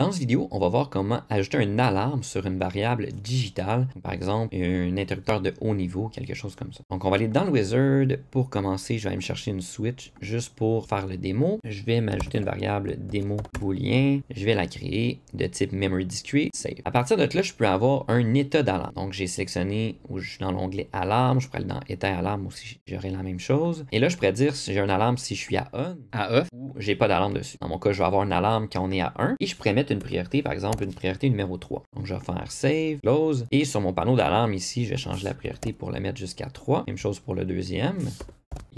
Dans cette vidéo, on va voir comment ajouter une alarme sur une variable digitale, par exemple un interrupteur de haut niveau, quelque chose comme ça. Donc on va aller dans le wizard. Pour commencer, je vais aller me chercher une switch juste pour faire le démo. Je vais m'ajouter une variable démo boolean. Je vais la créer de type memory discrete, save. À partir de là, je peux avoir un état d'alarme. Donc j'ai sélectionné où je suis dans l'onglet alarme. Je pourrais aller dans état alarme aussi, j'aurais la même chose. Et là, je pourrais dire si j'ai une alarme si je suis à on, à off ou j'ai pas d'alarme dessus. Dans mon cas, je vais avoir une alarme quand on est à 1 et je pourrais mettre une priorité, par exemple une priorité numéro 3. Donc je vais faire Save, Close, et sur mon panneau d'alarme ici, je vais changer la priorité pour la mettre jusqu'à 3. Même chose pour le deuxième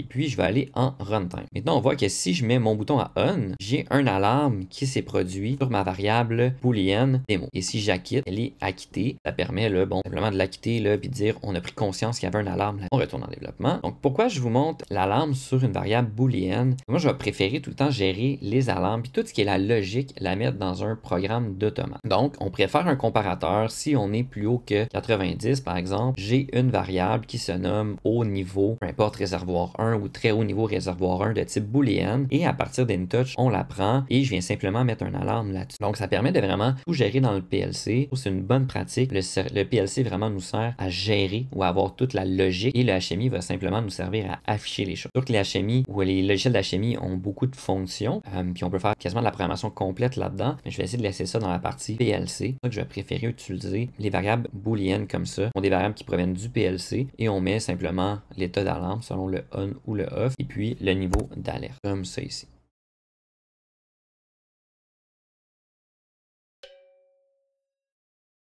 et puis je vais aller en runtime. Maintenant, on voit que si je mets mon bouton à on, j'ai un alarme qui s'est produit sur ma variable boolean démo. Et si j'acquitte, elle est acquittée. Ça permet bon, simplement de l'acquitter et puis de dire on a pris conscience qu'il y avait un alarme. On retourne en développement. Donc, pourquoi je vous montre l'alarme sur une variable boolean? Moi, je vais préférer tout le temps gérer les alarmes, puis tout ce qui est la logique, la mettre dans un programme d'automate. Donc, on préfère un comparateur. Si on est plus haut que 90, par exemple, j'ai une variable qui se nomme au niveau, peu importe, réservoir 1, ou très haut niveau réservoir 1 de type booléenne et à partir d'InTouch, on la prend et je viens simplement mettre un alarme là-dessus. Donc ça permet de vraiment tout gérer dans le PLC. C'est une bonne pratique. Le, PLC vraiment nous sert à gérer ou à avoir toute la logique et le HMI va simplement nous servir à afficher les choses. Donc les HMI ou les logiciels d'HMI ont beaucoup de fonctions euh, puis on peut faire quasiment de la programmation complète là-dedans, mais je vais essayer de laisser ça dans la partie PLC. que je vais préférer utiliser les variables booléennes comme ça. On des variables qui proviennent du PLC et on met simplement l'état d'alarme selon le on ou le off, et puis le niveau d'alerte, comme ça ici.